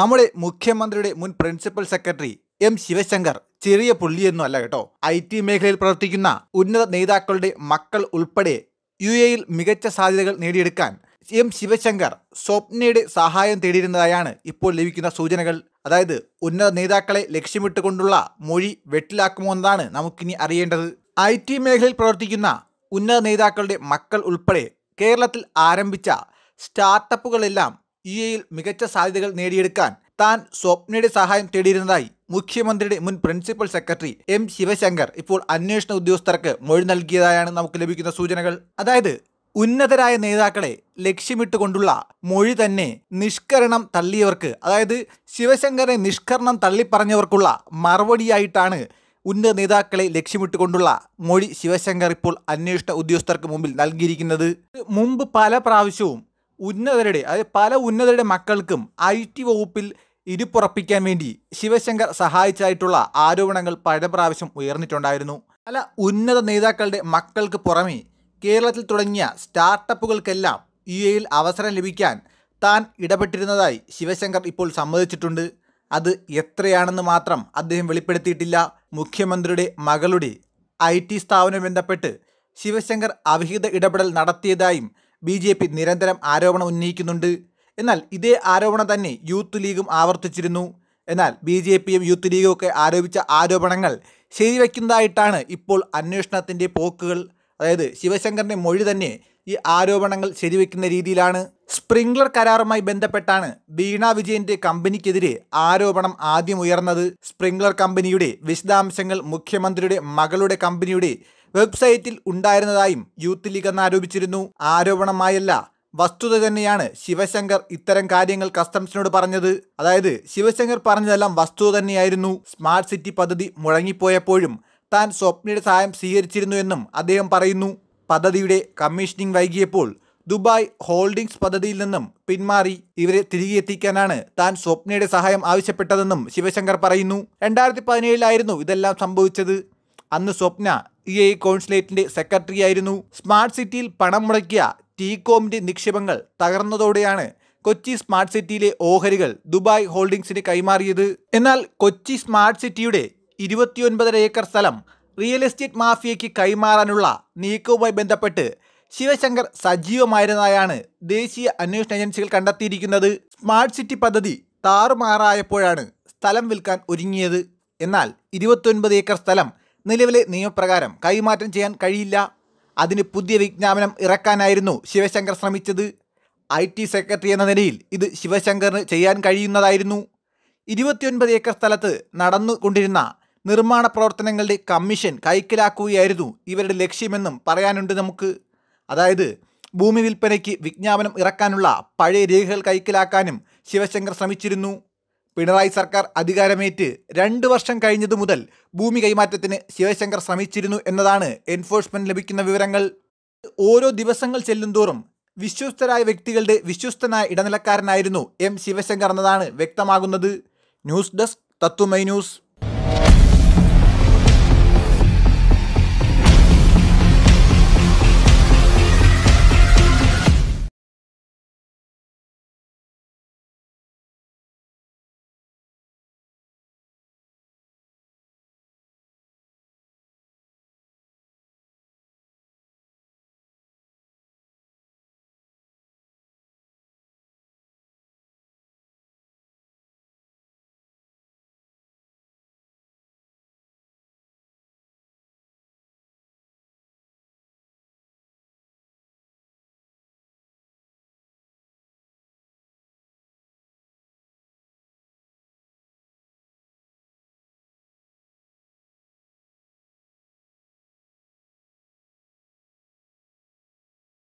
നമ്മുടെ മുഖ്യമന്ത്രിയുടെ മുൻ പ്രിൻസിപ്പൽ സെക്രട്ടറി എം ശിവശങ്കർ ചെറിയ അല്ല കേട്ടോ ഐ ടി മേഖലയിൽ പ്രവർത്തിക്കുന്ന ഉന്നത നേതാക്കളുടെ മക്കൾ ഉൾപ്പെടെ യു എയിൽ മികച്ച സാധ്യതകൾ നേടിയെടുക്കാൻ എം ശിവശങ്കർ സ്വപ്നയുടെ സഹായം തേടിയിരുന്നതായാണ് ഇപ്പോൾ ലഭിക്കുന്ന സൂചനകൾ അതായത് ഉന്നത നേതാക്കളെ ലക്ഷ്യമിട്ടുകൊണ്ടുള്ള മൊഴി വെട്ടിലാക്കുമോ എന്നതാണ് നമുക്കിനി അറിയേണ്ടത് ഐ ടി മേഖലയിൽ പ്രവർത്തിക്കുന്ന ഉന്നത നേതാക്കളുടെ മക്കൾ ഉൾപ്പെടെ കേരളത്തിൽ ആരംഭിച്ച സ്റ്റാർട്ടപ്പുകളെല്ലാം ഇ എയിൽ മികച്ച സാധ്യതകൾ നേടിയെടുക്കാൻ താൻ സ്വപ്നയുടെ സഹായം തേടിയിരുന്നതായി മുഖ്യമന്ത്രിയുടെ മുൻ പ്രിൻസിപ്പൽ സെക്രട്ടറി എം ശിവശങ്കർ ഇപ്പോൾ അന്വേഷണ ഉദ്യോഗസ്ഥർക്ക് മൊഴി നൽകിയതായാണ് നമുക്ക് ലഭിക്കുന്ന സൂചനകൾ അതായത് ഉന്നതരായ നേതാക്കളെ ലക്ഷ്യമിട്ടുകൊണ്ടുള്ള മൊഴി തന്നെ നിഷ്കരണം തള്ളിയവർക്ക് അതായത് ശിവശങ്കറിനെ നിഷ്കരണം തള്ളിപ്പറഞ്ഞവർക്കുള്ള മറുപടിയായിട്ടാണ് ഉന്നത നേതാക്കളെ ലക്ഷ്യമിട്ടുകൊണ്ടുള്ള മൊഴി ശിവശങ്കർ ഇപ്പോൾ അന്വേഷണ ഉദ്യോഗസ്ഥർക്ക് മുമ്പിൽ നൽകിയിരിക്കുന്നത് മുമ്പ് പല പ്രാവശ്യവും ഉന്നതരുടെ അതായത് പല ഉന്നതരുടെ മക്കൾക്കും ഐ ടി വകുപ്പിൽ ഇരുപ്പുറപ്പിക്കാൻ വേണ്ടി ശിവശങ്കർ സഹായിച്ചായിട്ടുള്ള ആരോപണങ്ങൾ പല പ്രാവശ്യം ഉയർന്നിട്ടുണ്ടായിരുന്നു പല ഉന്നത നേതാക്കളുടെ മക്കൾക്ക് പുറമേ കേരളത്തിൽ തുടങ്ങിയ സ്റ്റാർട്ടപ്പുകൾക്കെല്ലാം യു എയിൽ അവസരം ലഭിക്കാൻ താൻ ഇടപെട്ടിരുന്നതായി ശിവശങ്കർ ഇപ്പോൾ സമ്മതിച്ചിട്ടുണ്ട് അത് എത്രയാണെന്ന് മാത്രം അദ്ദേഹം വെളിപ്പെടുത്തിയിട്ടില്ല മുഖ്യമന്ത്രിയുടെ മകളുടെ ഐ ടി സ്ഥാപനം ബന്ധപ്പെട്ട് ശിവശങ്കർ അവിഹിത ഇടപെടൽ നടത്തിയതായും ബി ജെ പി നിരന്തരം ആരോപണം ഉന്നയിക്കുന്നുണ്ട് എന്നാൽ ഇതേ ആരോപണം തന്നെ യൂത്ത് ലീഗും ആവർത്തിച്ചിരുന്നു എന്നാൽ ബി ജെ പിയും യൂത്ത് ലീഗും ഒക്കെ ആരോപിച്ച ആരോപണങ്ങൾ ശരിവയ്ക്കുന്നതായിട്ടാണ് ഇപ്പോൾ അന്വേഷണത്തിൻ്റെ പോക്കുകൾ അതായത് ശിവശങ്കറിൻ്റെ മൊഴി തന്നെ ഈ ആരോപണങ്ങൾ ശരിവെക്കുന്ന രീതിയിലാണ് സ്പ്രിംഗ്ലർ കരാറുമായി ബന്ധപ്പെട്ടാണ് ബീണ വിജയന്റെ കമ്പനിക്കെതിരെ ആരോപണം ആദ്യം ഉയർന്നത് സ്പ്രിംഗ്ലർ കമ്പനിയുടെ വിശദാംശങ്ങൾ മുഖ്യമന്ത്രിയുടെ മകളുടെ കമ്പനിയുടെ വെബ്സൈറ്റിൽ ഉണ്ടായിരുന്നതായും യൂത്ത് ലീഗ് എന്നാരോപിച്ചിരുന്നു ആരോപിച്ചിരുന്നു ആരോപണമായല്ല വസ്തുത തന്നെയാണ് ശിവശങ്കർ ഇത്തരം കാര്യങ്ങൾ കസ്റ്റംസിനോട് പറഞ്ഞത് അതായത് ശിവശങ്കർ പറഞ്ഞതെല്ലാം വസ്തുത തന്നെയായിരുന്നു സ്മാർട്ട് സിറ്റി പദ്ധതി മുഴങ്ങിപ്പോയപ്പോഴും താൻ സ്വപ്നയുടെ സഹായം സ്വീകരിച്ചിരുന്നു എന്നും അദ്ദേഹം പറയുന്നു പദ്ധതിയുടെ കമ്മീഷനിങ് വൈകിയപ്പോൾ ദുബായ് ഹോൾഡിംഗ്സ് പദ്ധതിയിൽ നിന്നും പിന്മാറി ഇവരെ തിരികെ എത്തിക്കാനാണ് താൻ സ്വപ്നയുടെ സഹായം ആവശ്യപ്പെട്ടതെന്നും ശിവശങ്കർ പറയുന്നു രണ്ടായിരത്തി പതിനേഴിലായിരുന്നു ഇതെല്ലാം സംഭവിച്ചത് അന്ന് സ്വപ്ന ഇ ഐ കോൺസുലേറ്റിന്റെ സെക്രട്ടറിയായിരുന്നു സ്മാർട്ട് സിറ്റിയിൽ പണം മുടക്കിയ ടീകോമിന്റെ നിക്ഷേപങ്ങൾ തകർന്നതോടെയാണ് കൊച്ചി സ്മാർട്ട് സിറ്റിയിലെ ഓഹരികൾ ദുബായ് ഹോൾഡിംഗ്സിന് കൈമാറിയത് എന്നാൽ കൊച്ചി സ്മാർട്ട് സിറ്റിയുടെ ഇരുപത്തിയൊൻപതര ഏക്കർ സ്ഥലം റിയൽ എസ്റ്റേറ്റ് മാഫിയയ്ക്ക് കൈമാറാനുള്ള നീക്കവുമായി ബന്ധപ്പെട്ട് ശിവശങ്കർ സജീവമായിരുന്നതായാണ് ദേശീയ അന്വേഷണ ഏജൻസികൾ കണ്ടെത്തിയിരിക്കുന്നത് സ്മാർട്ട് സിറ്റി പദ്ധതി താറുമാറായപ്പോഴാണ് സ്ഥലം വിൽക്കാൻ ഒരുങ്ങിയത് എന്നാൽ ഇരുപത്തൊൻപത് ഏക്കർ സ്ഥലം നിലവിലെ നിയമപ്രകാരം കൈമാറ്റം ചെയ്യാൻ കഴിയില്ല അതിന് പുതിയ വിജ്ഞാപനം ഇറക്കാനായിരുന്നു ശിവശങ്കർ ശ്രമിച്ചത് ഐ ടി സെക്രട്ടറി എന്ന നിലയിൽ ഇത് ശിവശങ്കറിന് ചെയ്യാൻ കഴിയുന്നതായിരുന്നു ഇരുപത്തിയൊൻപത് ഏക്കർ സ്ഥലത്ത് നടന്നുകൊണ്ടിരുന്ന നിർമ്മാണ പ്രവർത്തനങ്ങളുടെ കമ്മീഷൻ കൈക്കലാക്കുകയായിരുന്നു ഇവരുടെ ലക്ഷ്യമെന്നും പറയാനുണ്ട് നമുക്ക് അതായത് ഭൂമി വിൽപ്പനയ്ക്ക് വിജ്ഞാപനം ഇറക്കാനുള്ള പഴയ രേഖകൾ കൈക്കലാക്കാനും ശിവശങ്കർ ശ്രമിച്ചിരുന്നു പിണറായി സർക്കാർ അധികാരമേറ്റ് രണ്ട് വർഷം കഴിഞ്ഞതു മുതൽ ഭൂമി കൈമാറ്റത്തിന് ശിവശങ്കർ ശ്രമിച്ചിരുന്നു എന്നതാണ് എൻഫോഴ്സ്മെന്റ് ലഭിക്കുന്ന വിവരങ്ങൾ ഓരോ ദിവസങ്ങൾ ചെല്ലുന്തോറും വിശ്വസ്തരായ വ്യക്തികളുടെ വിശ്വസ്തനായ ഇടനിലക്കാരനായിരുന്നു എം ശിവശങ്കർ എന്നതാണ് വ്യക്തമാകുന്നത് ന്യൂസ് ഡെസ്ക് തത്വമൈ ന്യൂസ്